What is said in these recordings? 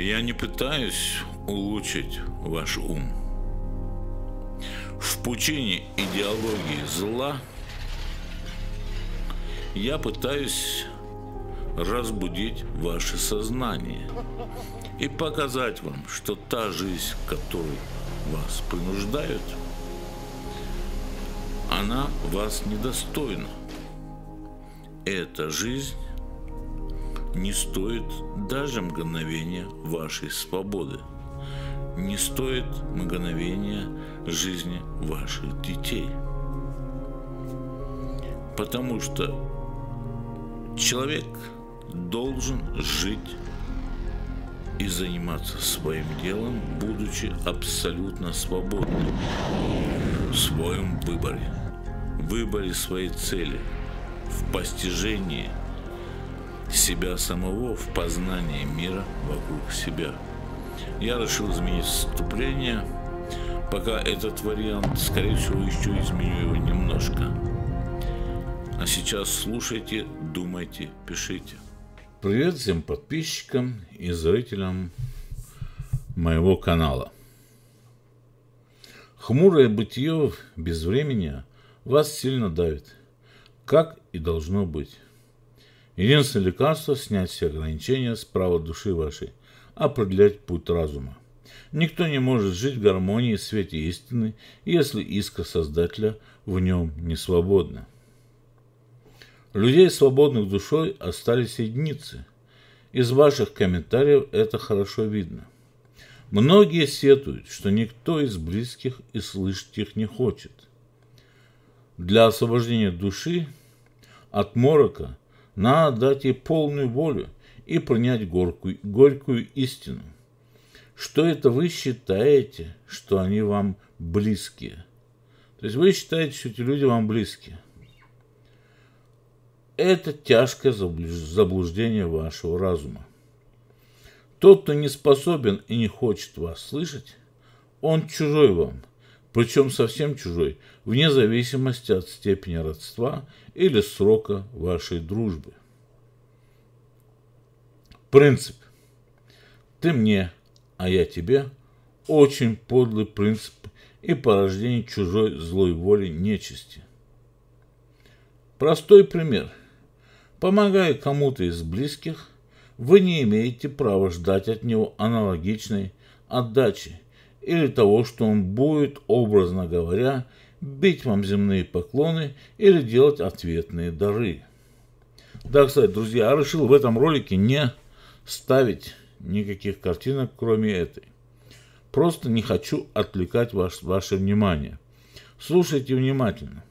я не пытаюсь улучшить ваш ум. В пучине идеологии зла я пытаюсь разбудить ваше сознание и показать вам, что та жизнь, которой вас принуждают, она вас недостойна. Эта жизнь не стоит даже мгновения вашей свободы, не стоит мгновения жизни ваших детей. Потому что человек должен жить и заниматься своим делом, будучи абсолютно свободным в своем выборе, в выборе своей цели, в постижении – себя самого в познании мира вокруг себя. Я решил изменить вступление. Пока этот вариант, скорее всего, еще изменю его немножко. А сейчас слушайте, думайте, пишите. Привет всем подписчикам и зрителям моего канала. Хмурое бытие без времени вас сильно давит, как и должно быть. Единственное лекарство – снять все ограничения с права души вашей, определять путь разума. Никто не может жить в гармонии и свете истины, если иска Создателя в нем не свободна. Людей, свободных душой, остались единицы. Из ваших комментариев это хорошо видно. Многие сетуют, что никто из близких и слышать их не хочет. Для освобождения души от морока – надо дать ей полную волю и принять горькую, горькую истину. Что это вы считаете, что они вам близкие? То есть вы считаете, что эти люди вам близкие. Это тяжкое заблуждение вашего разума. Тот, кто не способен и не хочет вас слышать, он чужой вам – причем совсем чужой, вне зависимости от степени родства или срока вашей дружбы. Принцип. Ты мне, а я тебе. Очень подлый принцип и порождение чужой злой воли нечисти. Простой пример. Помогая кому-то из близких, вы не имеете права ждать от него аналогичной отдачи или того, что он будет, образно говоря, бить вам земные поклоны или делать ответные дары. Да, кстати, друзья, я решил в этом ролике не ставить никаких картинок, кроме этой. Просто не хочу отвлекать ваш, ваше внимание. Слушайте внимательно.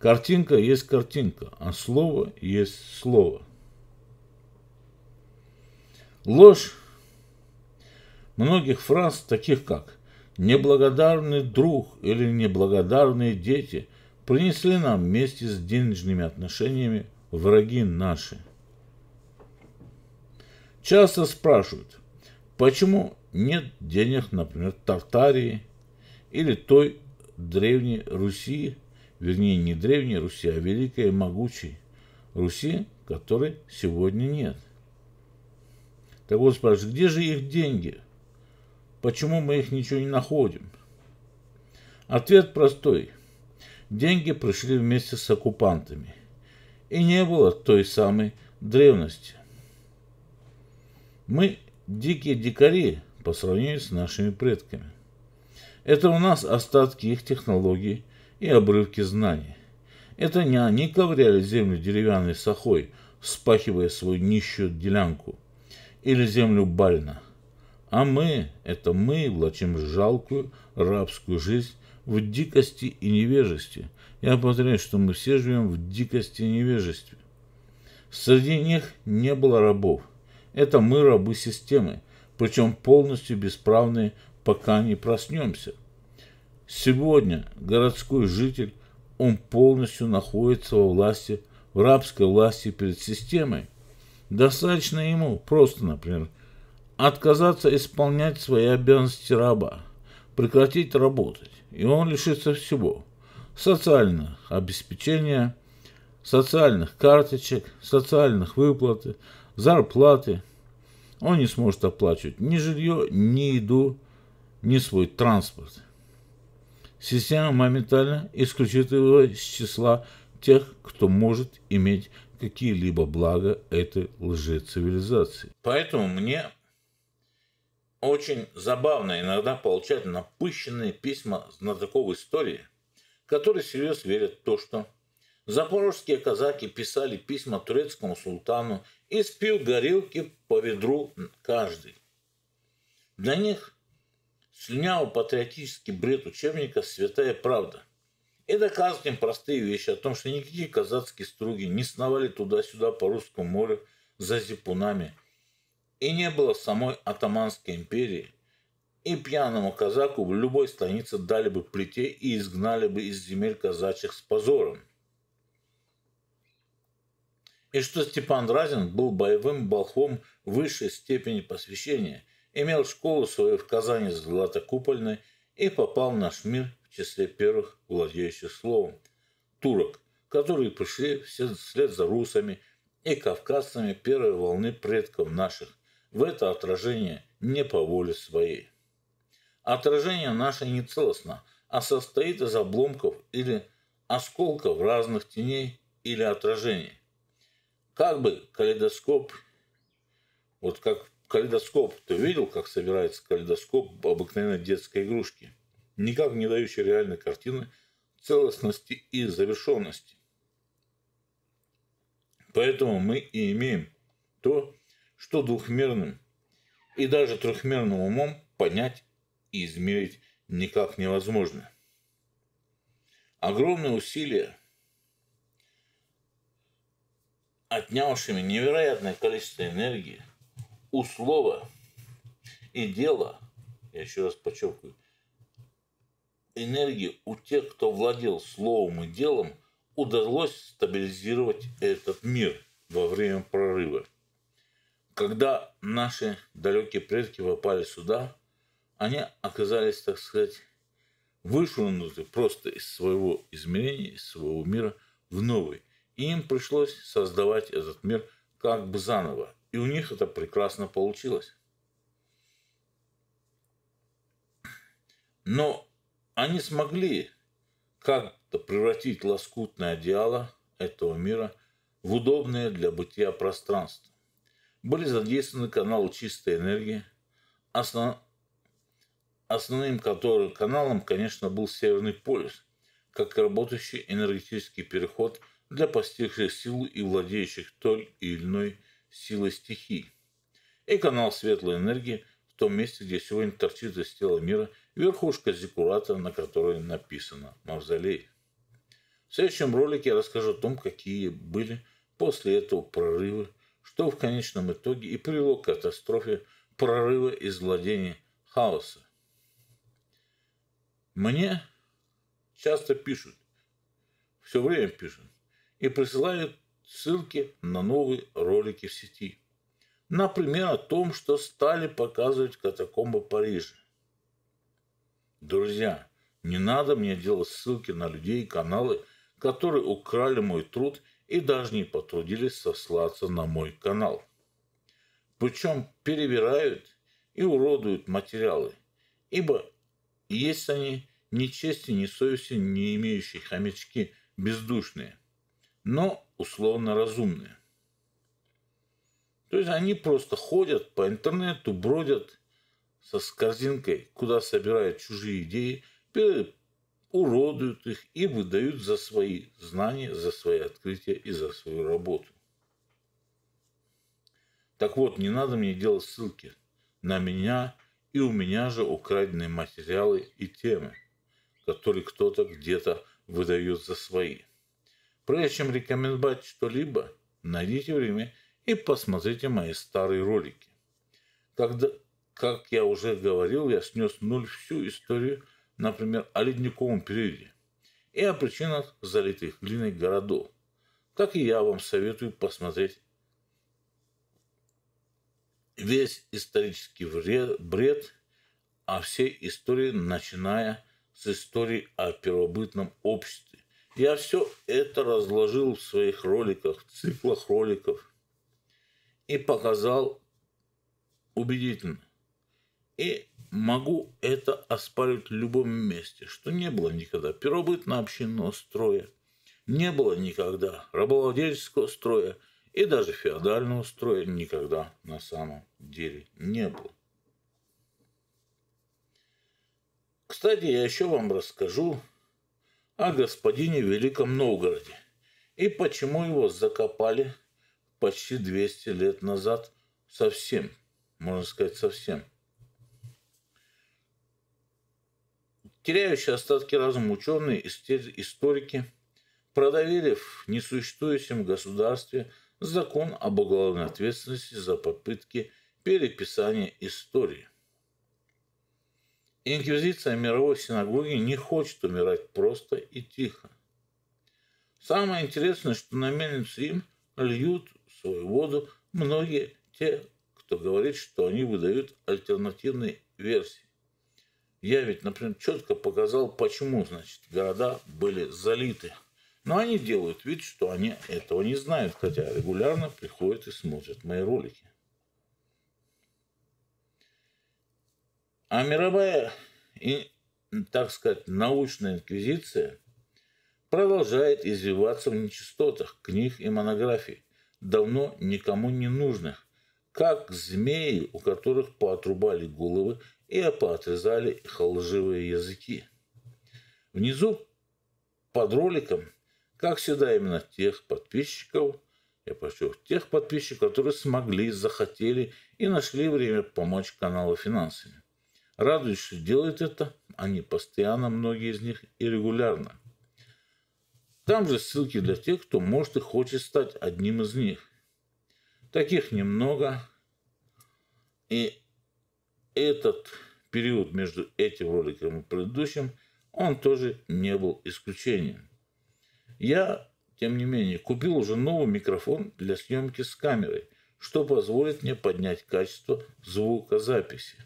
Картинка есть картинка, а слово есть слово. Ложь многих фраз, таких как «неблагодарный друг» или «неблагодарные дети», принесли нам вместе с денежными отношениями враги наши. Часто спрашивают, почему нет денег, например, Тартарии или той древней Руси, вернее, не древней Руси, а великой и могучей Руси, которой сегодня нет. Так вот спрашивают, где же их деньги – Почему мы их ничего не находим? Ответ простой. Деньги пришли вместе с оккупантами. И не было той самой древности. Мы дикие дикари по сравнению с нашими предками. Это у нас остатки их технологий и обрывки знаний. Это не они ковыряли землю деревянной сахой, спахивая свою нищую делянку, или землю бально. А мы, это мы, влачим жалкую рабскую жизнь в дикости и невежестве. Я повторяю, что мы все живем в дикости и невежестве. Среди них не было рабов. Это мы рабы системы, причем полностью бесправные, пока не проснемся. Сегодня городской житель, он полностью находится во власти, в рабской власти перед системой. Достаточно ему просто, например, отказаться исполнять свои обязанности раба, прекратить работать, и он лишится всего – социальных обеспечения, социальных карточек, социальных выплат, зарплаты. Он не сможет оплачивать ни жилье, ни еду, ни свой транспорт. Система моментально исключит его из числа тех, кто может иметь какие-либо блага этой лжецивилизации. Поэтому мне очень забавно иногда получать напыщенные письма знатоков истории, которые серьезно верят в то, что запорожские казаки писали письма турецкому султану и спил горилки по ведру каждый. Для них слюнял патриотический бред учебника «Святая правда». И доказывать им простые вещи о том, что никакие казацкие струги не сновали туда-сюда по русскому морю за зипунами – и не было самой атаманской империи, и пьяному казаку в любой станице дали бы плетей и изгнали бы из земель казачьих с позором. И что Степан Разин был боевым болхом высшей степени посвящения, имел школу свою в Казани с Златокупольной и попал в наш мир в числе первых владеющих словом – турок, которые пришли все вслед за русами и кавказцами первой волны предков наших – в это отражение не по воле своей. Отражение наше не целостно, а состоит из обломков или осколков разных теней или отражений. Как бы калейдоскоп, вот как калейдоскоп, ты видел, как собирается калейдоскоп обыкновенной детской игрушки, никак не дающий реальной картины целостности и завершенности. Поэтому мы и имеем то, что двухмерным и даже трехмерным умом понять и измерить никак невозможно. Огромные усилия, отнявшими невероятное количество энергии, у слова и дела, я еще раз подчеркиваю, энергии у тех, кто владел словом и делом, удалось стабилизировать этот мир во время прорыва. Когда наши далекие предки попали сюда, они оказались, так сказать, вышвырнуты просто из своего измерения, из своего мира в новый. И им пришлось создавать этот мир как бы заново. И у них это прекрасно получилось. Но они смогли как-то превратить лоскутное одеяло этого мира в удобное для бытия пространство. Были задействованы каналы чистой энергии, основ... основным которым каналом, конечно, был Северный полюс, как работающий энергетический переход для постигших силу и владеющих той или иной силой стихий. И канал светлой энергии в том месте, где сегодня торчит из тела мира верхушка зекурата, на которой написано «Мавзолей». В следующем ролике я расскажу о том, какие были после этого прорывы – что в конечном итоге и привело к катастрофе прорыва из владения хаоса. Мне часто пишут, все время пишут, и присылают ссылки на новые ролики в сети. Например, о том, что стали показывать катакомбы Парижа. Друзья, не надо мне делать ссылки на людей и каналы, которые украли мой труд – и даже не потрудились сослаться на мой канал. Причем перебирают и уродуют материалы, ибо есть они ни чести, ни совести не имеющие хомячки бездушные, но условно разумные. То есть они просто ходят по интернету, бродят со с корзинкой, куда собирают чужие идеи, уродуют их и выдают за свои знания, за свои открытия и за свою работу. Так вот, не надо мне делать ссылки на меня и у меня же украденные материалы и темы, которые кто-то где-то выдает за свои. Прежде чем рекомендовать что-либо, найдите время и посмотрите мои старые ролики. Когда, как я уже говорил, я снес нуль всю историю например, о ледниковом периоде, и о причинах залитых глиной городов, как и я вам советую посмотреть весь исторический бред о а всей истории, начиная с истории о первобытном обществе. Я все это разложил в своих роликах, циклах роликов и показал убедительно. И могу это оспаривать в любом месте, что не было никогда первобытно-общинного строя, не было никогда рабовладельческого строя и даже феодального строя никогда на самом деле не было. Кстати, я еще вам расскажу о господине Великом Новгороде и почему его закопали почти 200 лет назад совсем, можно сказать совсем – Теряющие остатки разума ученые, историки продавили в несуществующем государстве закон об уголовной ответственности за попытки переписания истории. Инквизиция мировой синагоги не хочет умирать просто и тихо. Самое интересное, что на мельницу им льют свою воду многие те, кто говорит, что они выдают альтернативные версии. Я ведь, например, четко показал, почему, значит, города были залиты. Но они делают вид, что они этого не знают, хотя регулярно приходят и смотрят мои ролики. А мировая, так сказать, научная инквизиция продолжает извиваться в нечистотах книг и монографий, давно никому не нужных, как змеи, у которых поотрубали головы и поотрезали их лживые языки. Внизу под роликом, как всегда, именно тех подписчиков, я прочел, тех подписчиков, которые смогли, захотели и нашли время помочь каналу финансами. Радуюсь, что делают это они постоянно, многие из них и регулярно. Там же ссылки для тех, кто может и хочет стать одним из них. Таких немного, и этот период между этим роликом и предыдущим, он тоже не был исключением. Я, тем не менее, купил уже новый микрофон для съемки с камерой, что позволит мне поднять качество звукозаписи.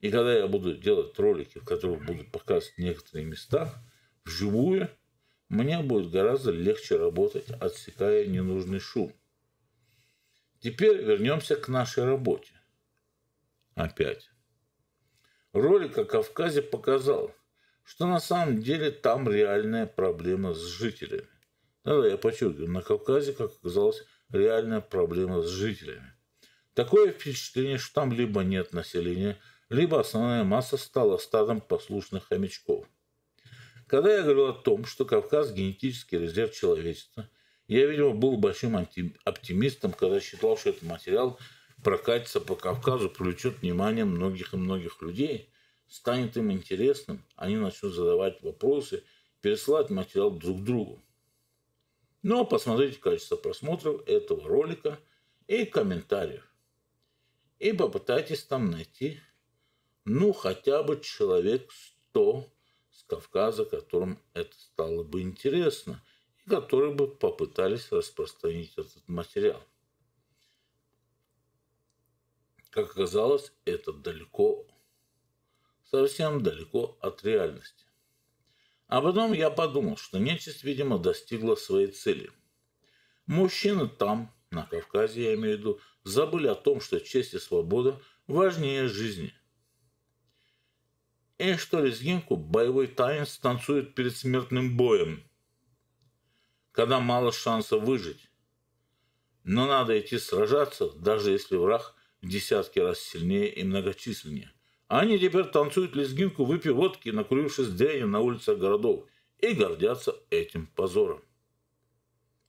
И когда я буду делать ролики, в которых будут показывать некоторые места вживую, мне будет гораздо легче работать, отсекая ненужный шум. Теперь вернемся к нашей работе опять. Ролик о Кавказе показал, что на самом деле там реальная проблема с жителями. Да, я подчеркиваю, на Кавказе, как оказалось, реальная проблема с жителями. Такое впечатление, что там либо нет населения, либо основная масса стала стадом послушных хомячков. Когда я говорил о том, что Кавказ – генетический резерв человечества, я, видимо, был большим оптимистом, когда считал, что этот материал прокатится по Кавказу, привлечет внимание многих и многих людей, станет им интересным, они начнут задавать вопросы, пересылать материал друг другу. Ну а посмотрите качество просмотров этого ролика и комментариев. И попытайтесь там найти, ну, хотя бы человек 100 с Кавказа, которым это стало бы интересно, и которые бы попытались распространить этот материал. Как оказалось, это далеко, совсем далеко от реальности. А потом я подумал, что нечисть, видимо, достигла своей цели. Мужчины там, на Кавказе я имею в виду, забыли о том, что честь и свобода важнее жизни. И что лезгинку боевой танец танцует перед смертным боем, когда мало шансов выжить. Но надо идти сражаться, даже если враг в десятки раз сильнее и многочисленнее. Они теперь танцуют лезгинку, выпив водки, накурившись дрянью на улицах городов, и гордятся этим позором.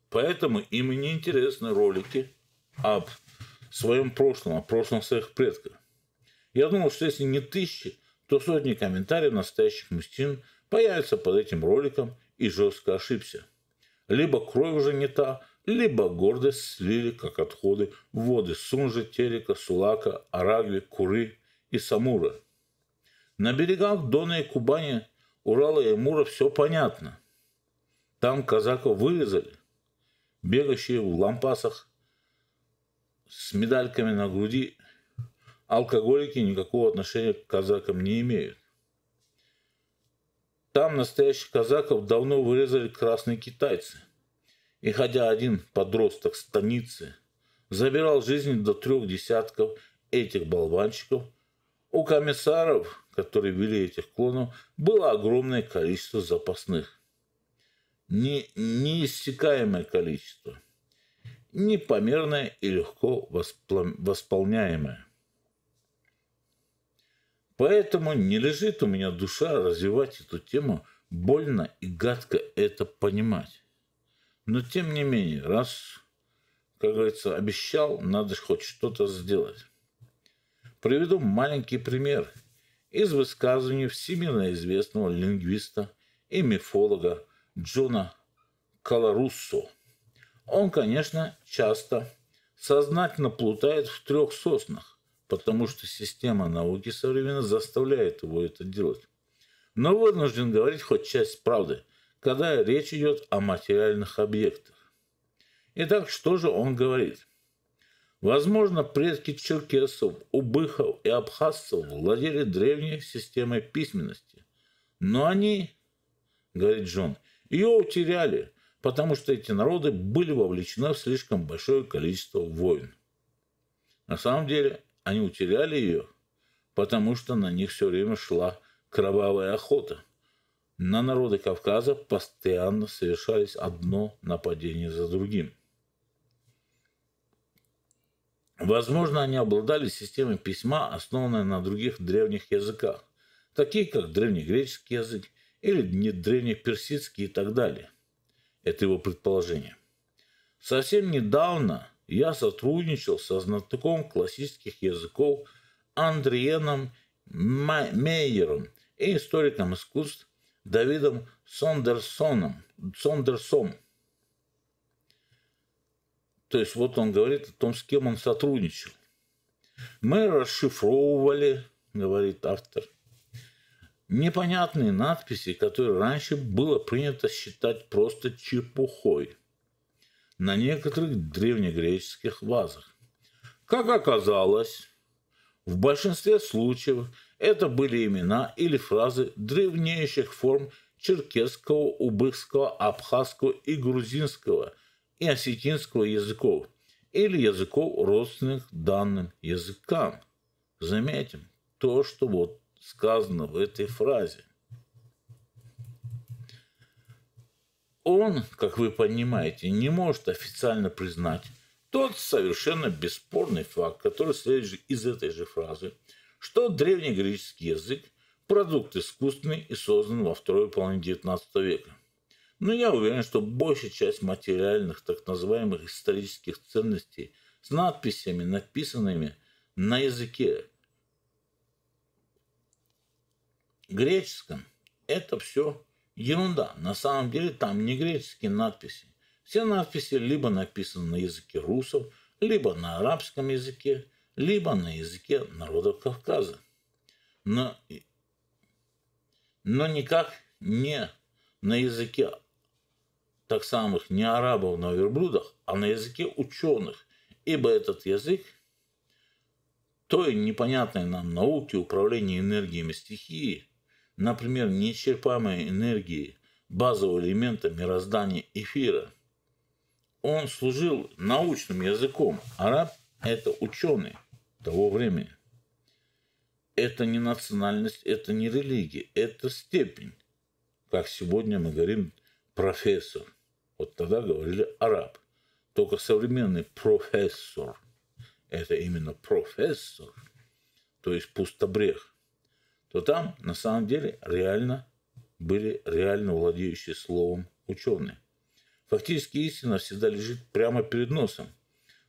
Поэтому им и не интересны ролики об своем прошлом, о прошлом своих предков. Я думал, что если не тысячи, то сотни комментариев настоящих мужчин появятся под этим роликом и жестко ошибся. Либо кровь уже не та, либо гордость слили как отходы воды Сунжи, Терека, Сулака, Арагви, Куры и Самура. На берегах Дона и Кубани, Урала и Мура все понятно. Там казаков вырезали, бегающие в лампасах с медальками на груди. Алкоголики никакого отношения к казакам не имеют. Там настоящих казаков давно вырезали красные китайцы – и хотя один подросток станицы забирал жизни до трех десятков этих болванчиков, у комиссаров, которые вели этих клонов, было огромное количество запасных. Не, неиссякаемое количество. Непомерное и легко восполняемое. Поэтому не лежит у меня душа развивать эту тему, больно и гадко это понимать. Но тем не менее, раз, как говорится, обещал, надо хоть что-то сделать. Приведу маленький пример из высказывания всемирно известного лингвиста и мифолога Джона Колоруссо. Он, конечно, часто сознательно плутает в трех соснах, потому что система науки современно заставляет его это делать. Но вынужден говорить хоть часть правды – когда речь идет о материальных объектах. Итак, что же он говорит? Возможно, предки черкесов, убыхов и абхазцев владели древней системой письменности. Но они, говорит Джон, ее утеряли, потому что эти народы были вовлечены в слишком большое количество войн. На самом деле, они утеряли ее, потому что на них все время шла кровавая охота – на народы Кавказа постоянно совершались одно нападение за другим. Возможно, они обладали системой письма, основанной на других древних языках, таких как древнегреческий язык или древнеперсидский и так далее. Это его предположение. Совсем недавно я сотрудничал со знатоком классических языков Андриеном Мейером и историком искусств Давидом Сондерсоном, Сондерсом. То есть вот он говорит о том, с кем он сотрудничал. Мы расшифровывали, говорит автор, непонятные надписи, которые раньше было принято считать просто чепухой на некоторых древнегреческих вазах. Как оказалось, в большинстве случаев это были имена или фразы древнейших форм черкесского, убыхского, абхазского и грузинского и осетинского языков или языков родственных данным языкам. Заметим то, что вот сказано в этой фразе. Он, как вы понимаете, не может официально признать тот совершенно бесспорный факт, который следует из этой же фразы, что древнегреческий язык – продукт искусственный и создан во второй половине XIX века. Но я уверен, что большая часть материальных так называемых исторических ценностей с надписями, написанными на языке греческом, это все ерунда. На самом деле там не греческие надписи. Все надписи либо написаны на языке русов, либо на арабском языке, либо на языке народов Кавказа. Но, но никак не на языке так самых не арабов на верблюдах, а на языке ученых, ибо этот язык той непонятной нам науки управления энергиями стихии, например, неисчерпаемой энергии, базового элемента мироздания эфира – он служил научным языком. Араб – это ученый того времени. Это не национальность, это не религия, это степень. Как сегодня мы говорим профессор. Вот тогда говорили араб. Только современный профессор – это именно профессор, то есть пустобрех, то там на самом деле реально были реально владеющие словом ученые. Фактически истина всегда лежит прямо перед носом.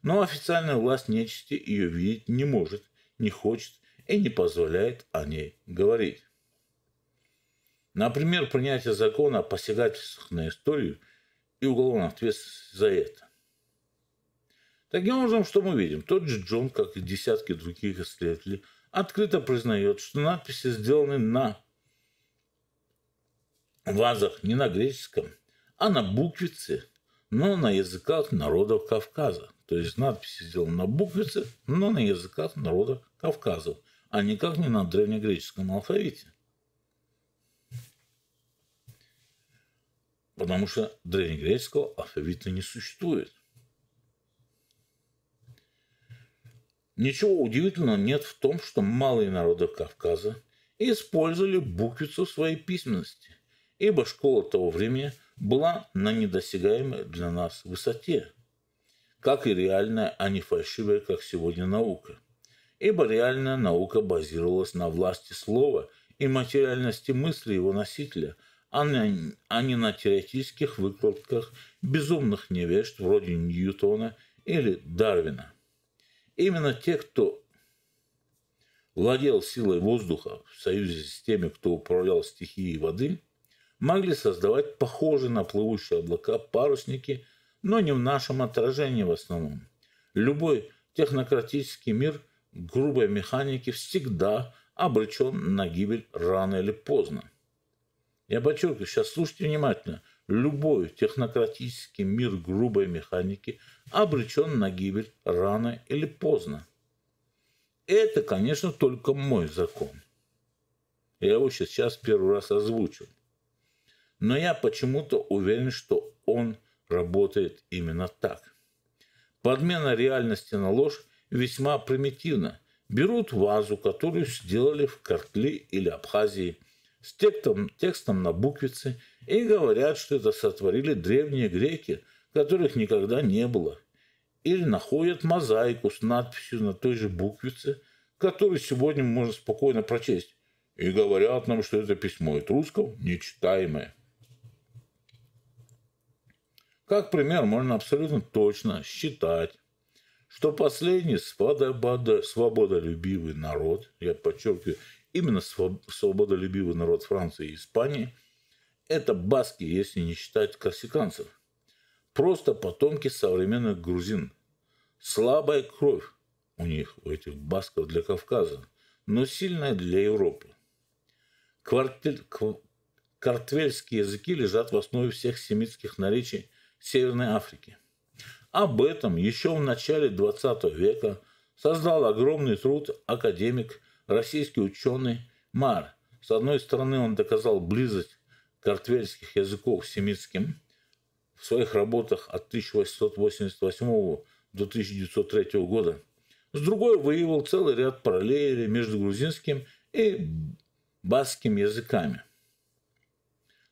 Но официальная власть нечисти ее видеть не может, не хочет и не позволяет о ней говорить. Например, принятие закона о посягательствах на историю и уголовной ответственности за это. Таким образом, что мы видим? Тот же Джон, как и десятки других исследователей, открыто признает, что надписи сделаны на вазах не на греческом – а на буквице, но на языках народов Кавказа. То есть надписи сделаны на буквице, но на языках народов Кавказа, а никак не на древнегреческом алфавите. Потому что древнегреческого алфавита не существует. Ничего удивительного нет в том, что малые народы Кавказа использовали буквицу в своей письменности, ибо школа того времени – была на недосягаемой для нас высоте, как и реальная, а не фальшивая, как сегодня, наука. Ибо реальная наука базировалась на власти слова и материальности мысли его носителя, а не а на теоретических выкладках безумных невежд вроде Ньютона или Дарвина. Именно те, кто владел силой воздуха в союзе с теми, кто управлял стихией воды, могли создавать похожие на плывущие облака парусники, но не в нашем отражении в основном. Любой технократический мир грубой механики всегда обречен на гибель рано или поздно. Я подчеркиваю, сейчас слушайте внимательно. Любой технократический мир грубой механики обречен на гибель рано или поздно. Это, конечно, только мой закон. Я его сейчас первый раз озвучил. Но я почему-то уверен, что он работает именно так. Подмена реальности на ложь весьма примитивна. Берут вазу, которую сделали в Картли или Абхазии, с текстом, текстом на буквице, и говорят, что это сотворили древние греки, которых никогда не было. Или находят мозаику с надписью на той же буквице, которую сегодня можно спокойно прочесть. И говорят нам, что это письмо от русского нечитаемое. Как пример, можно абсолютно точно считать, что последний свободолюбивый народ, я подчеркиваю, именно свободолюбивый народ Франции и Испании, это баски, если не считать корсиканцев. Просто потомки современных грузин. Слабая кровь у них, у этих басков для Кавказа, но сильная для Европы. Квартель, картвельские языки лежат в основе всех семитских наречий – Северной Африки. Об этом еще в начале XX века создал огромный труд академик, российский ученый Мар. С одной стороны, он доказал близость картвельских языков с семитским. В своих работах от 1888 до 1903 года с другой выявил целый ряд параллелей между грузинским и баским языками.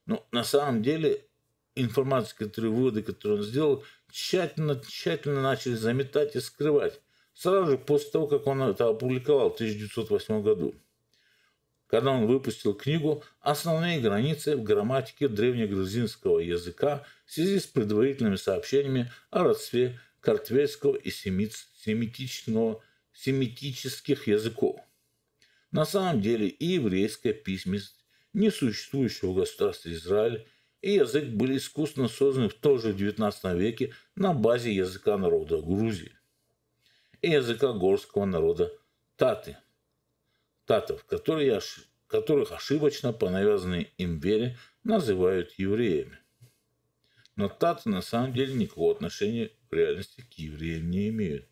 Но ну, на самом деле, информации, которые выводы, которые он сделал, тщательно, тщательно начали заметать и скрывать. Сразу же после того, как он это опубликовал в 1908 году, когда он выпустил книгу «Основные границы в грамматике древнегрузинского языка в связи с предварительными сообщениями о родстве картвельского и семитичного, семитических языков». На самом деле и еврейская письменность несуществующего государства Израиль и язык были искусно созданы в тоже же XIX веке на базе языка народа Грузии и языка горского народа Таты, татов, которые, которых ошибочно по навязанной им вере называют евреями. Но таты на самом деле никакого отношения в реальности к евреям не имеют.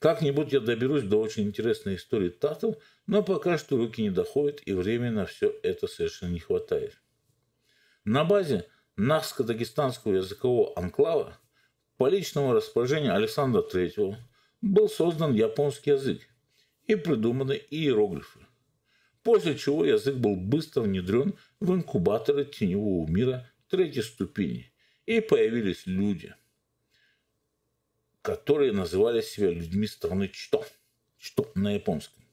Как-нибудь я доберусь до очень интересной истории татов, но пока что руки не доходят и времени на все это совершенно не хватает на базе нахско дагестанского языкового анклава по личному распоряжению Александра III был создан японский язык и придуманы иероглифы, после чего язык был быстро внедрен в инкубаторы теневого мира третьей ступени, и появились люди, которые называли себя людьми страны Что, Что на японском,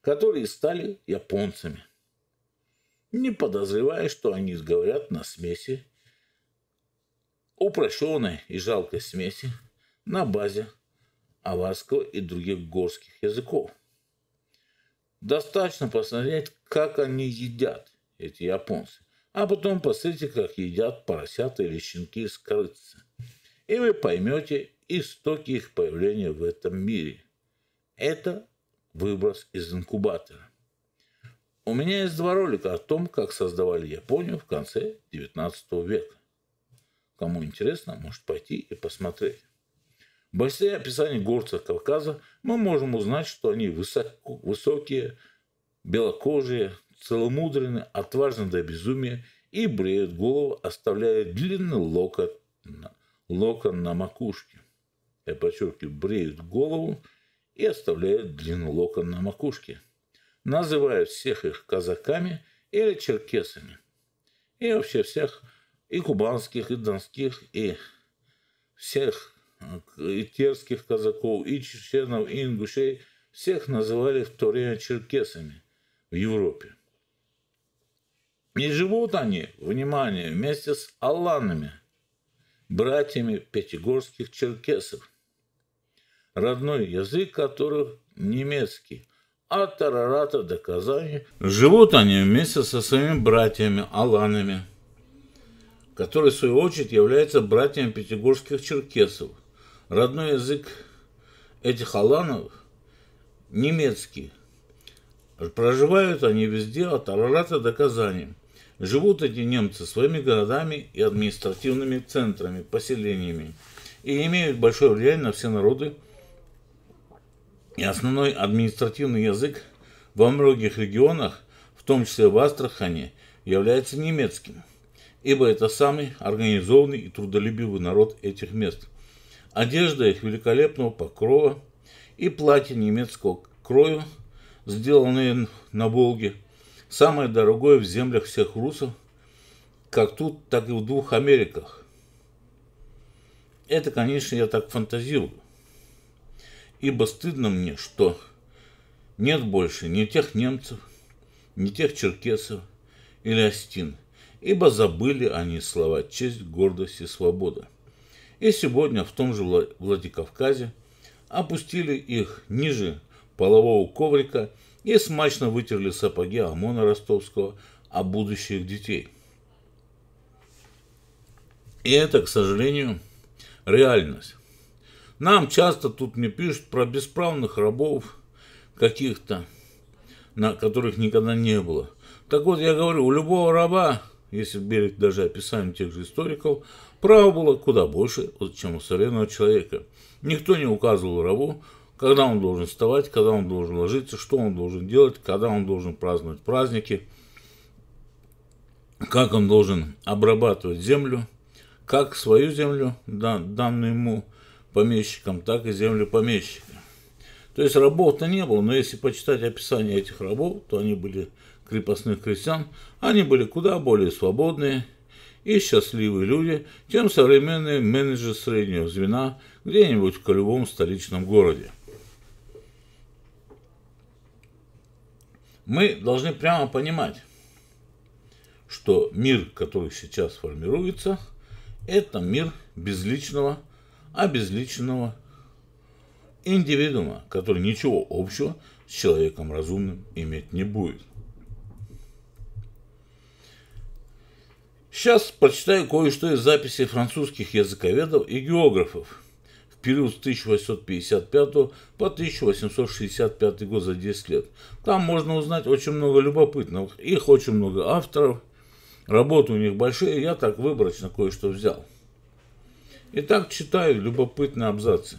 которые стали японцами – не подозревая, что они говорят на смеси, упрощенной и жалкой смеси на базе аварского и других горских языков. Достаточно посмотреть, как они едят, эти японцы, а потом посмотрите, как едят поросята или щенки из корыца. И вы поймете истоки их появления в этом мире. Это выброс из инкубатора. У меня есть два ролика о том, как создавали Японию в конце 19 века. Кому интересно, может пойти и посмотреть. В большинстве описаний горцев Кавказа мы можем узнать, что они высоко, высокие, белокожие, целомудренные, отважны до безумия и бреют голову, оставляя длинный локон, локон на макушке. Я подчеркиваю, бреют голову и оставляют длинный локон на макушке называя всех их казаками или черкесами. И вообще всех, и кубанских, и донских, и всех, и терских казаков, и чеченов, и ингушей, всех называли в то время черкесами в Европе. И живут они, внимание, вместе с алланами, братьями пятигорских черкесов, родной язык которых немецкий – от а Тарарата до Казани. Живут они вместе со своими братьями, аланами, которые, в свою очередь, являются братьями пятигорских черкесов. Родной язык этих аланов – немецкий. Проживают они везде, от Тарарата до Казани. Живут эти немцы своими городами и административными центрами, поселениями и имеют большое влияние на все народы и основной административный язык во многих регионах, в том числе в Астрахане, является немецким, ибо это самый организованный и трудолюбивый народ этих мест. Одежда их великолепного покрова и платье немецкого крою, сделанные на Волге, самое дорогое в землях всех русов, как тут, так и в двух Америках. Это, конечно, я так фантазирую ибо стыдно мне, что нет больше ни тех немцев, ни тех черкесов или остин, ибо забыли они слова «честь, гордость и свобода». И сегодня в том же Владикавказе опустили их ниже полового коврика и смачно вытерли сапоги ОМОНа Ростовского о будущих детей. И это, к сожалению, реальность. Нам часто тут мне пишут про бесправных рабов каких-то, на которых никогда не было. Так вот, я говорю, у любого раба, если берет даже описание тех же историков, право было куда больше, чем у современного человека. Никто не указывал рабу, когда он должен вставать, когда он должен ложиться, что он должен делать, когда он должен праздновать праздники, как он должен обрабатывать землю, как свою землю, данную ему, помещикам, так и землю помещика. То есть рабов-то не было, но если почитать описание этих рабов, то они были крепостных крестьян, они были куда более свободные и счастливые люди, чем современные менеджеры среднего звена где-нибудь в колевом столичном городе. Мы должны прямо понимать, что мир, который сейчас формируется, это мир безличного личного обезличенного индивидуума, который ничего общего с человеком разумным иметь не будет. Сейчас прочитаю кое-что из записей французских языковедов и географов. В период с 1855 по 1865 год за 10 лет. Там можно узнать очень много любопытного. Их очень много авторов. Работы у них большие, я так выборочно кое-что взял – Итак, читаю любопытные абзацы.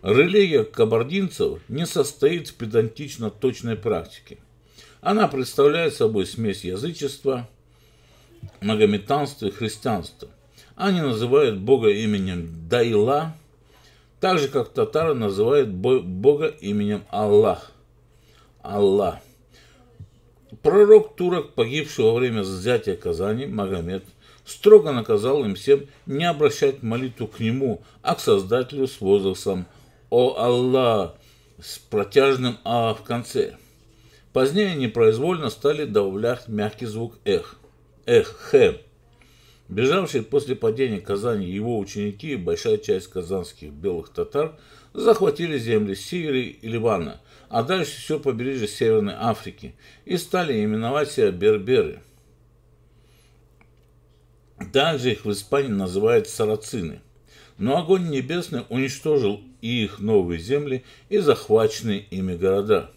Религия кабардинцев не состоит в педантично точной практике. Она представляет собой смесь язычества, магометанства и христианства. Они называют Бога именем Дайла, так же как татары называют Бога именем Аллах. Аллах. Пророк турок, погибший во время взятия Казани, Магомед – строго наказал им всем не обращать молитву к нему, а к Создателю с возрастом «О Аллах!» с протяжным «А» в конце. Позднее непроизвольно стали добавлять мягкий звук «Эх». «Эх, хэ». Бежавшие после падения Казани его ученики и большая часть казанских белых татар захватили земли Сирии и Ливана, а дальше все побережье Северной Африки, и стали именовать себя берберы – также их в Испании называют сарацины. Но огонь небесный уничтожил и их новые земли, и захваченные ими города.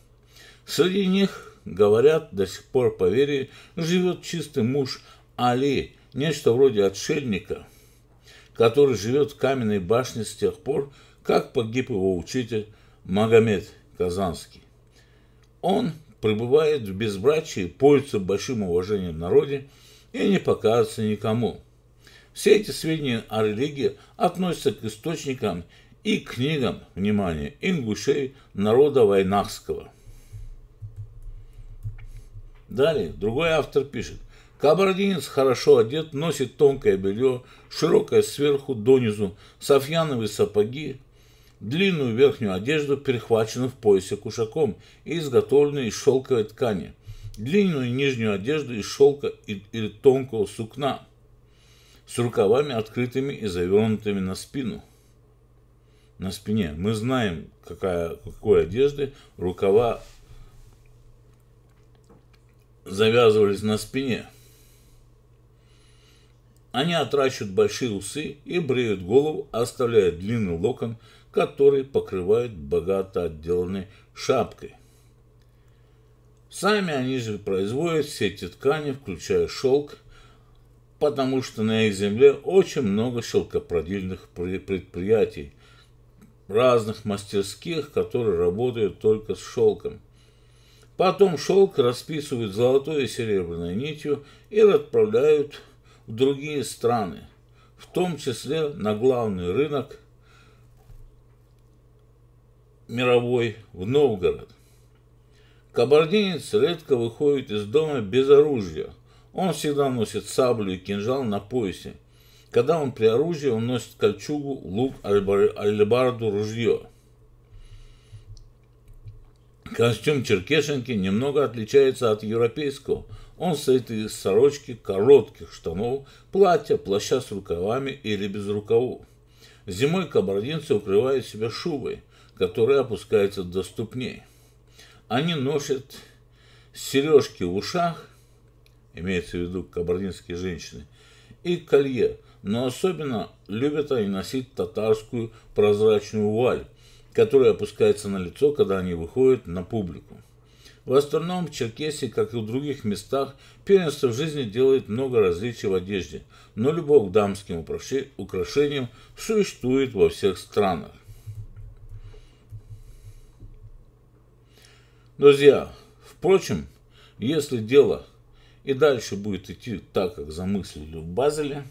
Среди них, говорят, до сих пор по вере, живет чистый муж Али, нечто вроде отшельника, который живет в каменной башне с тех пор, как погиб его учитель Магомед Казанский. Он пребывает в безбрачии, пользуется большим уважением народе, и не покажется никому. Все эти сведения о религии относятся к источникам и книгам, внимание, ингушей народа Вайнахского. Далее, другой автор пишет. Кабардинец хорошо одет, носит тонкое белье, широкое сверху донизу, софьяновые сапоги, длинную верхнюю одежду, перехваченную в поясе кушаком и изготовленную из шелковой ткани – длинную нижнюю одежду из шелка или тонкого сукна с рукавами открытыми и завернутыми на спину. На спине. Мы знаем, какая, какой одежды рукава завязывались на спине. Они отращивают большие усы и бреют голову, оставляя длинный локон, который покрывает богато отделанной шапкой. Сами они же производят все эти ткани, включая шелк, потому что на их земле очень много шелкопродельных предприятий, разных мастерских, которые работают только с шелком. Потом шелк расписывают золотой и серебряной нитью и отправляют в другие страны, в том числе на главный рынок мировой в Новгород. Кабардинец редко выходит из дома без оружия. Он всегда носит саблю и кинжал на поясе. Когда он при оружии, он носит кольчугу, лук, альбарду, ружье. Костюм черкешенки немного отличается от европейского. Он состоит из сорочки, коротких штанов, платья, плаща с рукавами или без рукавов. Зимой кабардинцы укрывают себя шубой, которая опускается до ступней. Они носят сережки в ушах, имеется в виду кабардинские женщины, и колье, но особенно любят они носить татарскую прозрачную валь, которая опускается на лицо, когда они выходят на публику. В остальном в Черкесии, как и в других местах, первенство в жизни делает много различий в одежде, но любовь к дамским украшениям существует во всех странах. Друзья, впрочем, если дело и дальше будет идти так, как замыслили в Базеле,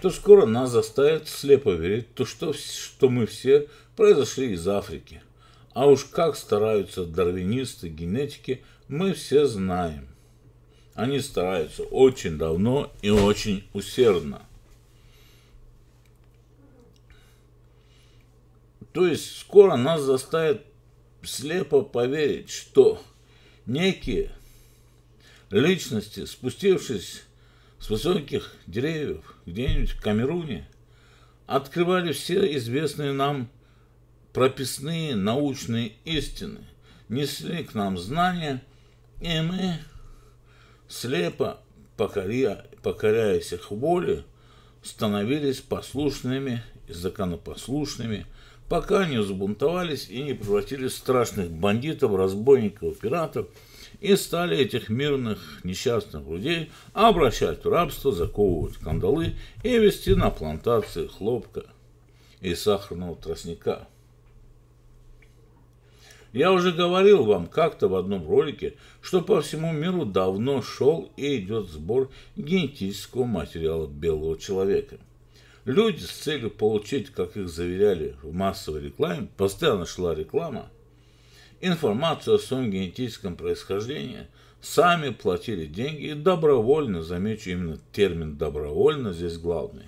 то скоро нас заставят слепо верить, то что, что мы все произошли из Африки. А уж как стараются дарвинисты, генетики, мы все знаем. Они стараются очень давно и очень усердно. То есть скоро нас заставят слепо поверить, что некие личности, спустившись с высоких деревьев где-нибудь в Камеруне, открывали все известные нам прописные научные истины, несли к нам знания, и мы, слепо покоря... покоряясь их воле, становились послушными и законопослушными пока не взбунтовались и не превратились в страшных бандитов, разбойников, пиратов и стали этих мирных несчастных людей обращать в рабство, заковывать кандалы и вести на плантации хлопка и сахарного тростника. Я уже говорил вам как-то в одном ролике, что по всему миру давно шел и идет сбор генетического материала белого человека – Люди с целью получить, как их заверяли в массовой рекламе, постоянно шла реклама, информацию о своем генетическом происхождении, сами платили деньги и добровольно, замечу именно термин «добровольно» здесь главный,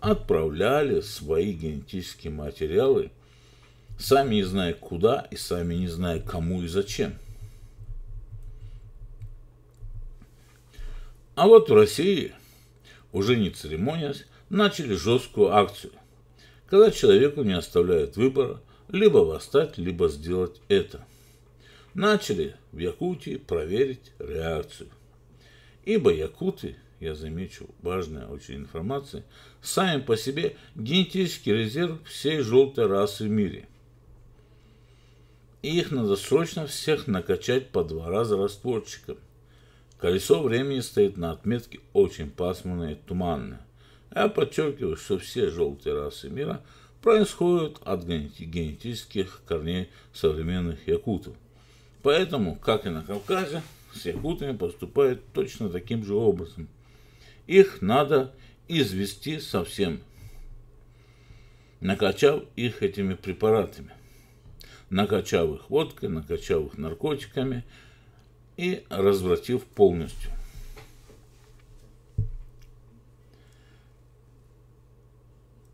отправляли свои генетические материалы, сами не зная куда и сами не зная кому и зачем. А вот в России, уже не церемонясь, начали жесткую акцию, когда человеку не оставляют выбора либо восстать, либо сделать это. Начали в Якутии проверить реакцию. Ибо якуты, я замечу, важная очень информация, сами по себе генетический резерв всей желтой расы в мире. И их надо срочно всех накачать по два раза растворчиком. Колесо времени стоит на отметке очень пасмурное и туманное. Я подчеркиваю, что все желтые расы мира происходят от генетических корней современных якутов. Поэтому, как и на Кавказе, с якутами поступают точно таким же образом. Их надо извести совсем, накачав их этими препаратами. Накачав их водкой, накачав их наркотиками и развратив полностью.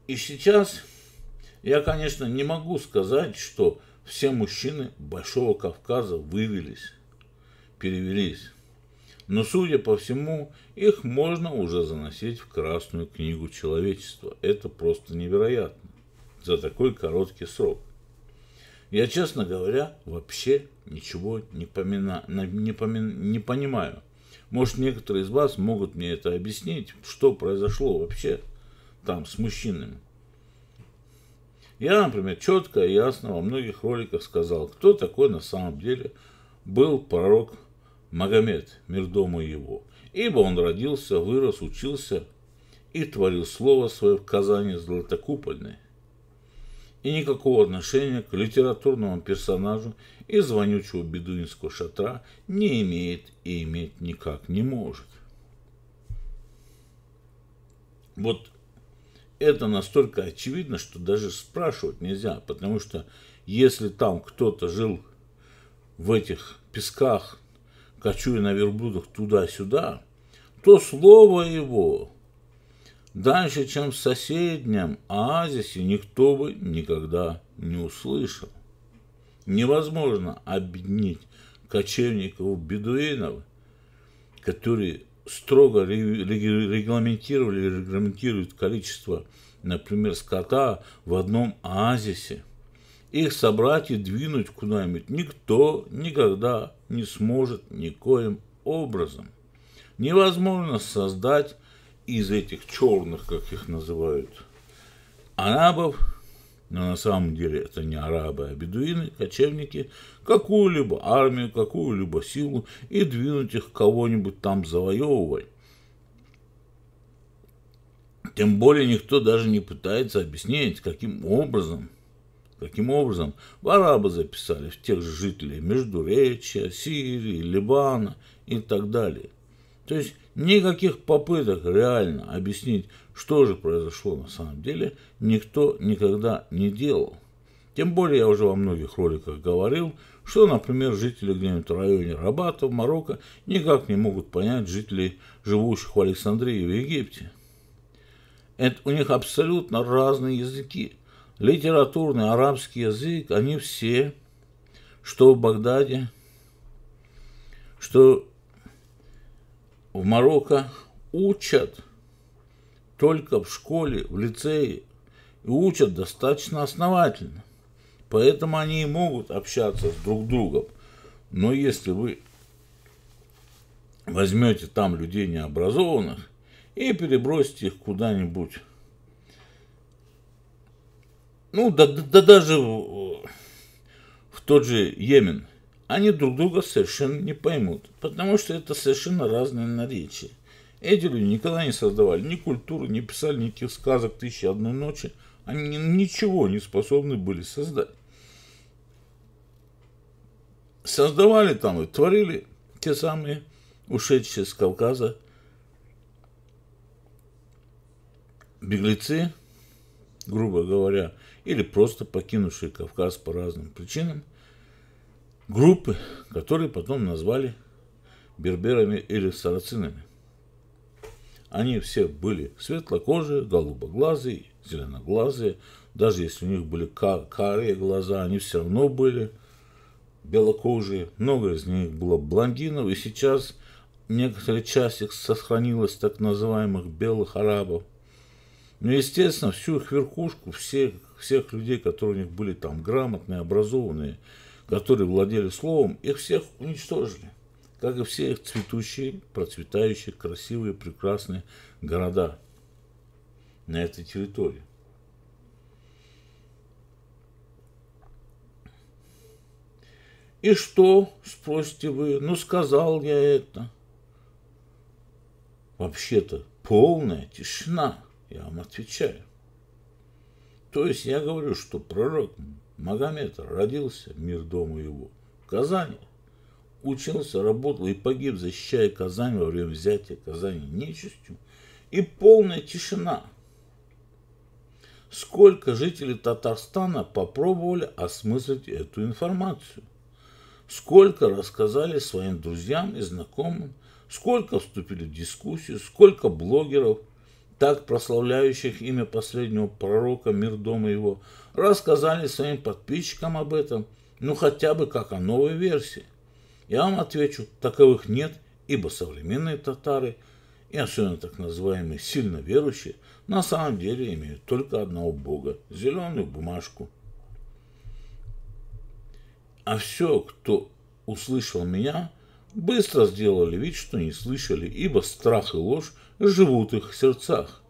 И сейчас я, конечно, не могу сказать, что все мужчины Большого Кавказа вывелись, перевелись. Но, судя по всему, их можно уже заносить в Красную книгу человечества. Это просто невероятно за такой короткий срок. Я, честно говоря, вообще ничего не, помина... не, помин... не понимаю. Может, некоторые из вас могут мне это объяснить, что произошло вообще там с мужчинами. Я, например, четко и ясно во многих роликах сказал, кто такой на самом деле был пророк Магомед, мир дома его. Ибо он родился, вырос, учился и творил слово свое в Казани Златокупольной. И никакого отношения к литературному персонажу из вонючего бедуинского шатра не имеет и иметь никак не может. Вот это настолько очевидно, что даже спрашивать нельзя, потому что если там кто-то жил в этих песках, кочуя на верблюдах туда-сюда, то слово его дальше, чем в соседнем оазисе, никто бы никогда не услышал. Невозможно объединить кочевников-бедуинов, которые строго регламентировали и регламентируют количество, например, скота в одном оазисе. Их собрать и двинуть куда-нибудь никто никогда не сможет никоим образом. Невозможно создать из этих черных, как их называют, арабов, но на самом деле это не арабы, а бедуины, кочевники, какую-либо армию, какую-либо силу и двинуть их кого-нибудь там завоевывать. Тем более никто даже не пытается объяснить, каким образом каким образом, в арабы записали в тех же жителей Междуречия, Сирии, Ливана и так далее. То есть никаких попыток реально объяснить, что же произошло на самом деле, никто никогда не делал. Тем более я уже во многих роликах говорил, что, например, жители где-нибудь в районе Рабата, в Марокко, никак не могут понять жителей, живущих в Александрии и в Египте. Это у них абсолютно разные языки. Литературный арабский язык, они все, что в Багдаде, что в Марокко учат только в школе, в лицее, и учат достаточно основательно – Поэтому они и могут общаться друг с другом. Но если вы возьмете там людей необразованных и перебросите их куда-нибудь, ну, да, да, да даже в, в тот же Йемен, они друг друга совершенно не поймут, потому что это совершенно разные наречия. Эти люди никогда не создавали ни культуры, не писали никаких сказок «Тысячи одной ночи». Они ничего не способны были создать создавали там и творили те самые ушедшие с Кавказа беглецы, грубо говоря, или просто покинувшие Кавказ по разным причинам, группы, которые потом назвали берберами или сарацинами. Они все были светлокожие, голубоглазые, зеленоглазые. Даже если у них были карие глаза, они все равно были – белокожие, много из них было блондинов, и сейчас некоторая часть их сохранилась так называемых белых арабов. Но, ну, естественно, всю их верхушку, всех, всех людей, которые у них были там грамотные, образованные, которые владели словом, их всех уничтожили. Как и все их цветущие, процветающие, красивые, прекрасные города на этой территории. «И что?» – спросите вы. «Ну, сказал я это». Вообще-то полная тишина, я вам отвечаю. То есть я говорю, что пророк Магомед родился, мир дома его, в Казани. Учился, работал и погиб, защищая Казань во время взятия Казани нечистью. И полная тишина. Сколько жителей Татарстана попробовали осмыслить эту информацию? сколько рассказали своим друзьям и знакомым, сколько вступили в дискуссию, сколько блогеров, так прославляющих имя последнего пророка, мир дома его, рассказали своим подписчикам об этом, ну хотя бы как о новой версии. Я вам отвечу, таковых нет, ибо современные татары – и особенно так называемые сильно верующие, на самом деле имеют только одного бога – зеленую бумажку – а все, кто услышал меня, быстро сделали вид, что не слышали, ибо страх и ложь живут их в их сердцах.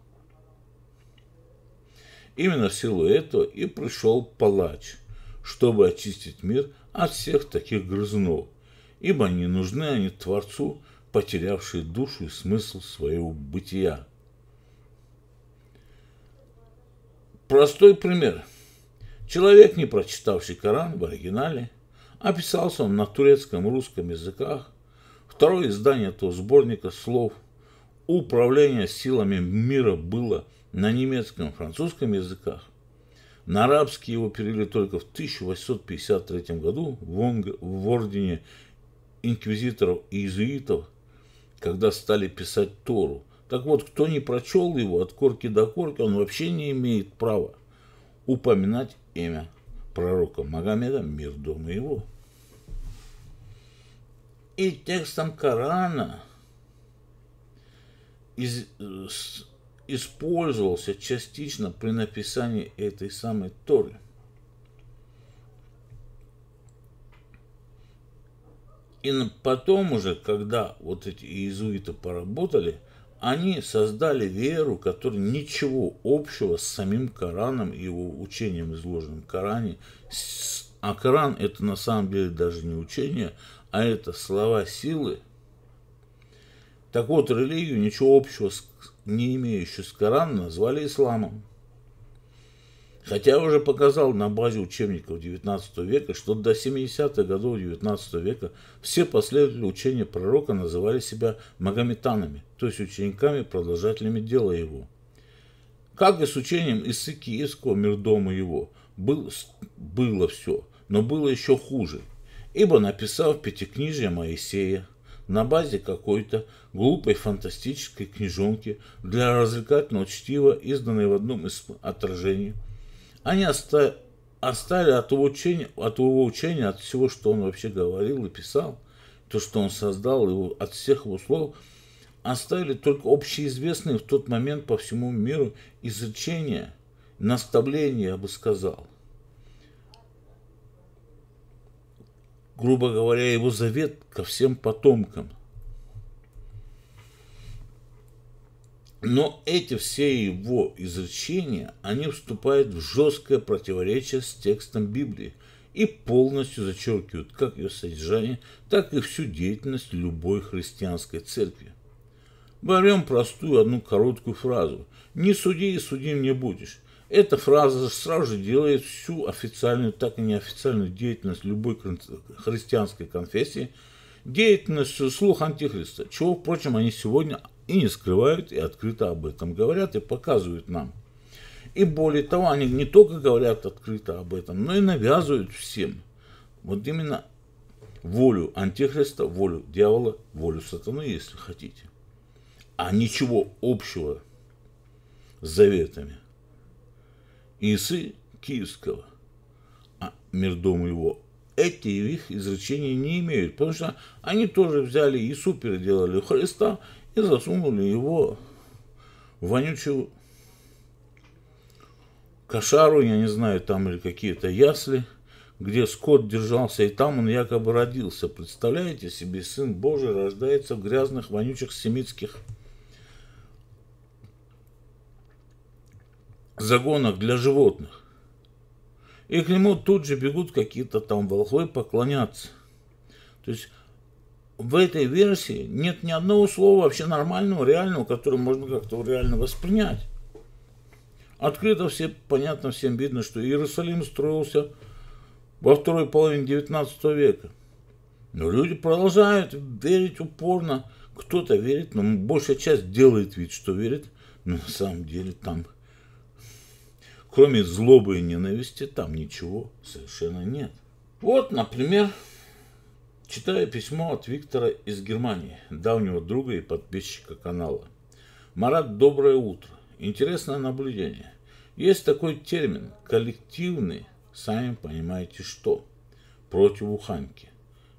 Именно в силу этого и пришел палач, чтобы очистить мир от всех таких грызунов, ибо не нужны они Творцу, потерявшие душу и смысл своего бытия. Простой пример. Человек, не прочитавший Коран в оригинале, Описался он на турецком и русском языках. Второе издание этого сборника слов «Управление силами мира» было на немецком и французском языках. На арабский его перевели только в 1853 году в ордене инквизиторов и иезуитов, когда стали писать Тору. Так вот, кто не прочел его от корки до корки, он вообще не имеет права упоминать имя пророка Магомеда «Мир дома его». И текстом Корана из, э, использовался частично при написании этой самой Торы. И потом уже, когда вот эти иезуиты поработали, они создали веру, которая ничего общего с самим Кораном и его учением, изложенным в Коране. А Коран это на самом деле даже не учение, а это слова силы. Так вот, религию, ничего общего с, не имеющую с Кораном, назвали исламом. Хотя уже показал на базе учебников XIX века, что до 70-х годов XIX века все последователи учения пророка называли себя магометанами, то есть учениками-продолжателями дела его. Как и с учением Исы Киевского мирдома его, был, было все, но было еще хуже, ибо написав пятикнижие Моисея, на базе какой-то глупой фантастической книжонки для развлекательного чтива, изданной в одном из отражений, они оста отстали от его, учения, от его учения, от всего, что он вообще говорил и писал, то, что он создал, его, от всех его слов, оставили только общеизвестные в тот момент по всему миру изречения, наставления, я бы сказал. Грубо говоря, его завет ко всем потомкам – Но эти все его изречения, они вступают в жесткое противоречие с текстом Библии и полностью зачеркивают как ее содержание, так и всю деятельность любой христианской церкви. Берем простую одну короткую фразу «Не суди и судим не будешь». Эта фраза сразу же делает всю официальную, так и неофициальную деятельность любой христианской конфессии деятельностью слух Антихриста, чего, впрочем, они сегодня и не скрывают, и открыто об этом говорят, и показывают нам. И более того, они не только говорят открыто об этом, но и навязывают всем. Вот именно волю антихриста, волю дьявола, волю сатаны, если хотите. А ничего общего с заветами Иисы Киевского, а мир дом его, эти их изречения не имеют, потому что они тоже взяли Иису, переделали Христа и засунули его в вонючую кошару, я не знаю, там или какие-то ясли, где скот держался, и там он якобы родился. Представляете себе, Сын Божий рождается в грязных, вонючих семитских загонах для животных. И к нему тут же бегут какие-то там волхвы поклоняться. То есть в этой версии нет ни одного слова вообще нормального, реального, которое можно как-то реально воспринять. Открыто все, понятно, всем видно, что Иерусалим строился во второй половине 19 века. Но люди продолжают верить упорно. Кто-то верит, но большая часть делает вид, что верит. Но на самом деле там, кроме злобы и ненависти, там ничего совершенно нет. Вот, например, Читаю письмо от Виктора из Германии, давнего друга и подписчика канала. Марат, доброе утро. Интересное наблюдение. Есть такой термин – коллективный, сами понимаете что, Против противоуханки.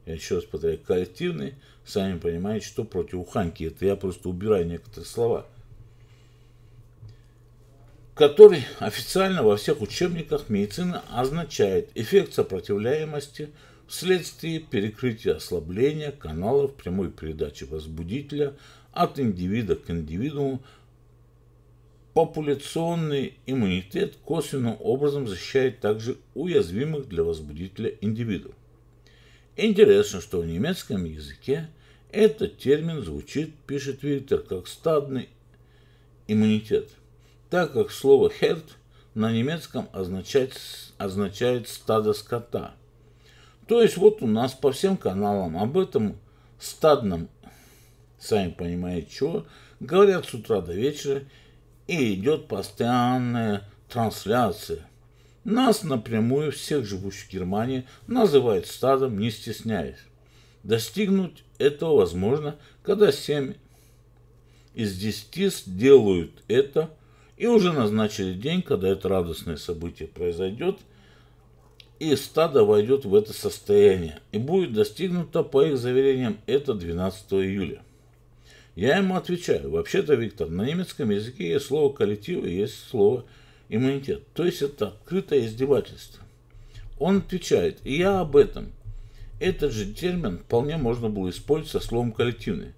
Я еще раз повторяю, коллективный, сами понимаете что, против противоуханки. Это я просто убираю некоторые слова. Который официально во всех учебниках медицины означает эффект сопротивляемости – вследствие перекрытия ослабления каналов прямой передачи возбудителя от индивида к индивидууму Популяционный иммунитет косвенным образом защищает также уязвимых для возбудителя индивидов. Интересно, что в немецком языке этот термин звучит, пишет Виктор, как стадный иммунитет, так как слово «херт» на немецком означает, означает «стадо скота», то есть вот у нас по всем каналам об этом стадном, сами понимаете что говорят с утра до вечера и идет постоянная трансляция. Нас напрямую, всех живущих в Германии, называют стадом, не стесняясь. Достигнуть этого возможно, когда 7 из десяти сделают это и уже назначили день, когда это радостное событие произойдет – и стадо войдет в это состояние, и будет достигнуто, по их заверениям, это 12 июля. Я ему отвечаю, вообще-то, Виктор, на немецком языке есть слово «коллектив» и есть слово «иммунитет», то есть это открытое издевательство. Он отвечает, и я об этом. Этот же термин вполне можно было использовать со словом «коллективный».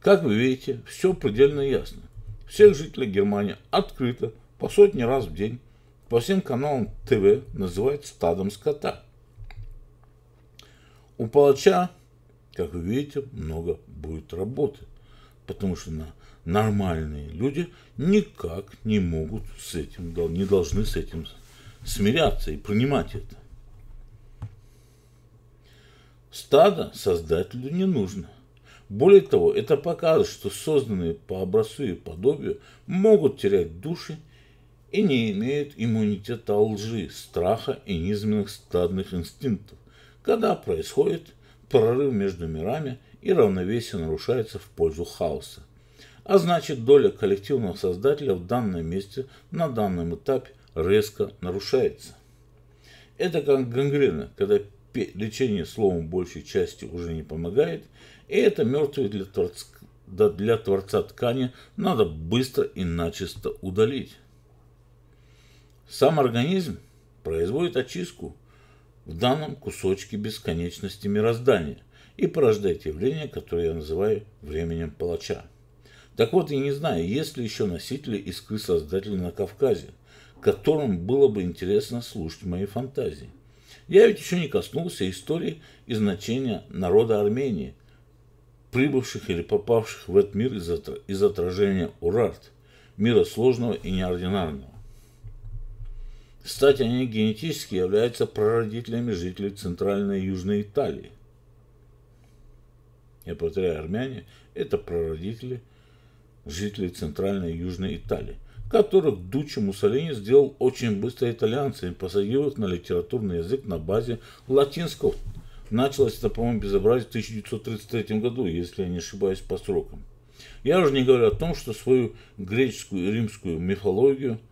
Как вы видите, все предельно ясно. Всех жителей Германии открыто по сотни раз в день по всем каналам ТВ называют стадом скота. У палача, как вы видите, много будет работы, потому что на нормальные люди никак не могут с этим, не должны с этим смиряться и принимать это. Стадо создателю не нужно. Более того, это показывает, что созданные по образцу и подобию могут терять души и не имеют иммунитета а лжи, страха и низменных стадных инстинктов, когда происходит прорыв между мирами и равновесие нарушается в пользу хаоса. А значит, доля коллективного создателя в данном месте на данном этапе резко нарушается. Это как гангрена, когда лечение словом большей части уже не помогает, и это мертвые для творца, для творца ткани надо быстро и начисто удалить. Сам организм производит очистку в данном кусочке бесконечности мироздания и порождает явление, которое я называю временем палача. Так вот, я не знаю, есть ли еще носители искры создателя на Кавказе, которым было бы интересно слушать мои фантазии. Я ведь еще не коснулся истории и значения народа Армении, прибывших или попавших в этот мир из, отражения Урарт, мира сложного и неординарного. Кстати, они генетически являются прародителями жителей Центральной и Южной Италии. Я повторяю, армяне – это прародители жителей Центральной и Южной Италии, которых Дучи Муссолини сделал очень быстро итальянцами, посадив их на литературный язык на базе латинского. Началось это, по-моему, безобразие в 1933 году, если я не ошибаюсь по срокам. Я уже не говорю о том, что свою греческую и римскую мифологию –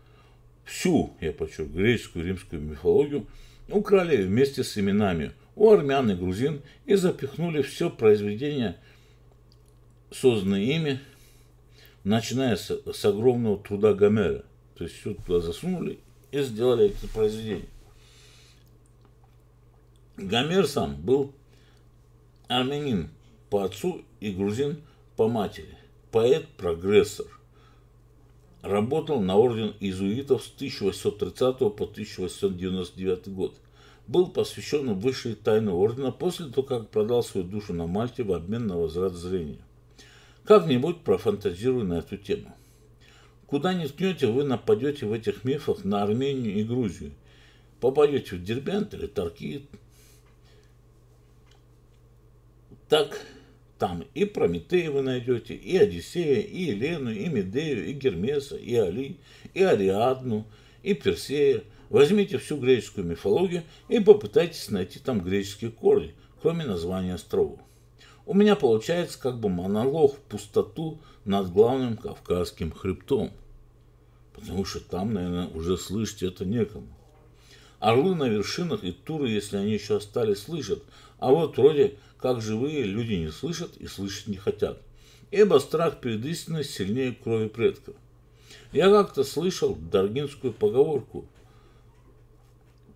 всю, я подчеркиваю, греческую римскую мифологию украли вместе с именами у армян и грузин и запихнули все произведения, созданные ими, начиная с, с огромного труда Гомера. То есть все туда засунули и сделали эти произведения. Гомер сам был армянин по отцу и грузин по матери, поэт-прогрессор – Работал на орден иезуитов с 1830 по 1899 год. Был посвящен высшей тайны ордена после того, как продал свою душу на Мальте в обмен на возврат зрения. Как-нибудь профантазирую на эту тему. Куда ни ткнете, вы нападете в этих мифах на Армению и Грузию. Попадете в Дербент или Таркит. Так там и Прометея вы найдете, и Одиссея, и Елену, и Медею, и Гермеса, и Али, и Ариадну, и Персея. Возьмите всю греческую мифологию и попытайтесь найти там греческие корни, кроме названия острова. У меня получается как бы монолог в пустоту над главным кавказским хребтом. Потому что там, наверное, уже слышать это некому. Орлы на вершинах и туры, если они еще остались, слышат. А вот вроде как живые люди не слышат и слышать не хотят, ибо страх перед истиной сильнее крови предков. Я как-то слышал даргинскую поговорку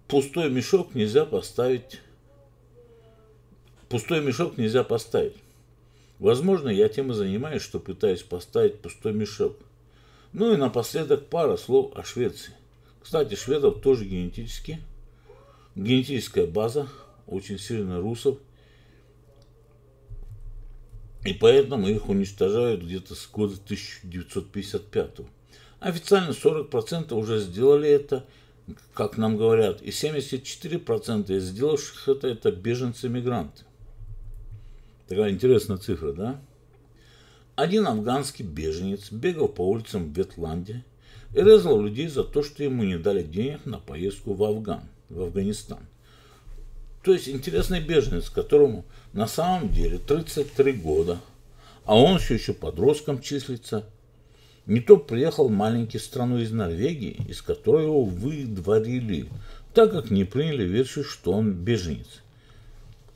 «Пустой мешок нельзя поставить пустой мешок нельзя поставить. Возможно, я тем и занимаюсь, что пытаюсь поставить пустой мешок. Ну и напоследок пара слов о Швеции. Кстати, шведов тоже генетически. Генетическая база, очень сильно русов – и поэтому их уничтожают где-то с года 1955. Официально 40% уже сделали это, как нам говорят, и 74% из сделавших это, это беженцы-мигранты. Такая интересная цифра, да? Один афганский беженец бегал по улицам Ветландии и резал людей за то, что ему не дали денег на поездку в Афган, в Афганистан. То есть интересный беженец, которому на самом деле 33 года, а он все еще подростком числится. Не то приехал в маленькую страну из Норвегии, из которой его выдворили, так как не приняли версию, что он беженец.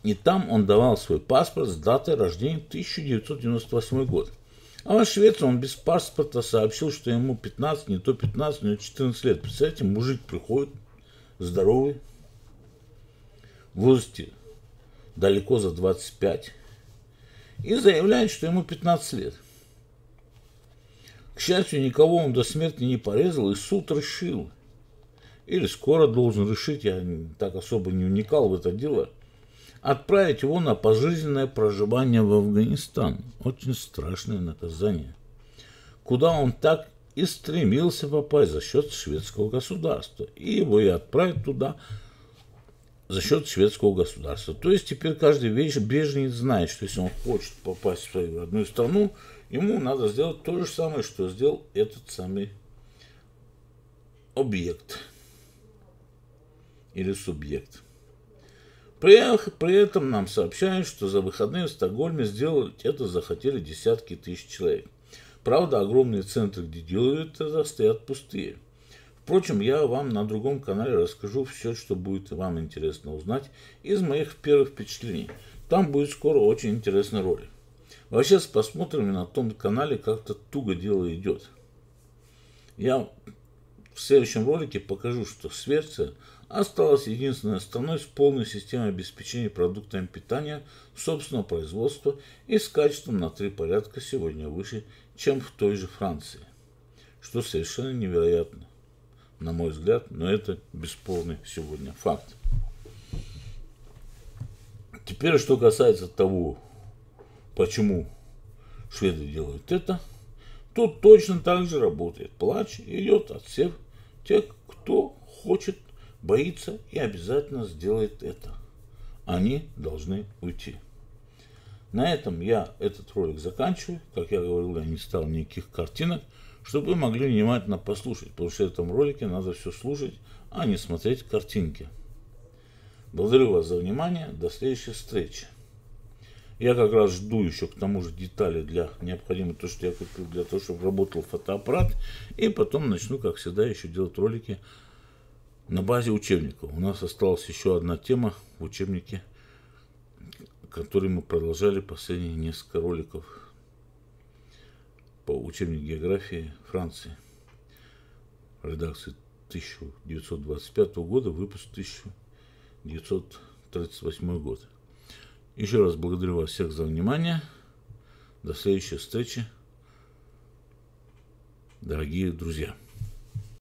И там он давал свой паспорт с датой рождения 1998 год. А в Швеции он без паспорта сообщил, что ему 15, не то 15, не то 14 лет. Представляете, мужик приходит, здоровый, возрасте далеко за 25 и заявляет, что ему 15 лет. К счастью, никого он до смерти не порезал, и суд решил. Или скоро должен решить, я так особо не уникал в это дело, отправить его на пожизненное проживание в Афганистан. Очень страшное наказание. Куда он так и стремился попасть за счет шведского государства. И его и отправят туда за счет шведского государства. То есть теперь каждый беженец знает, что если он хочет попасть в свою родную страну, ему надо сделать то же самое, что сделал этот самый объект или субъект. При, этом нам сообщают, что за выходные в Стокгольме сделать это захотели десятки тысяч человек. Правда, огромные центры, где делают это, стоят пустые. Впрочем, я вам на другом канале расскажу все, что будет вам интересно узнать из моих первых впечатлений. Там будет скоро очень интересный ролик. Вообще с просмотрами на том канале как-то туго дело идет. Я в следующем ролике покажу, что Швеция осталась единственной страной с полной системой обеспечения продуктами питания собственного производства и с качеством на три порядка сегодня выше, чем в той же Франции, что совершенно невероятно на мой взгляд, но это бесспорный сегодня факт. Теперь, что касается того, почему шведы делают это, тут точно так же работает. Плач идет от всех тех, кто хочет, боится и обязательно сделает это. Они должны уйти. На этом я этот ролик заканчиваю. Как я говорил, я не стал никаких картинок чтобы вы могли внимательно послушать, потому что в этом ролике надо все слушать, а не смотреть картинки. Благодарю вас за внимание, до следующей встречи. Я как раз жду еще к тому же детали для необходимого, то, что я купил для того, чтобы работал фотоаппарат. И потом начну, как всегда, еще делать ролики на базе учебника. У нас осталась еще одна тема в учебнике, который мы продолжали последние несколько роликов по учебнику географии Франции. Редакции 1925 года, выпуск 1938 год. Еще раз благодарю вас всех за внимание. До следующей встречи, дорогие друзья.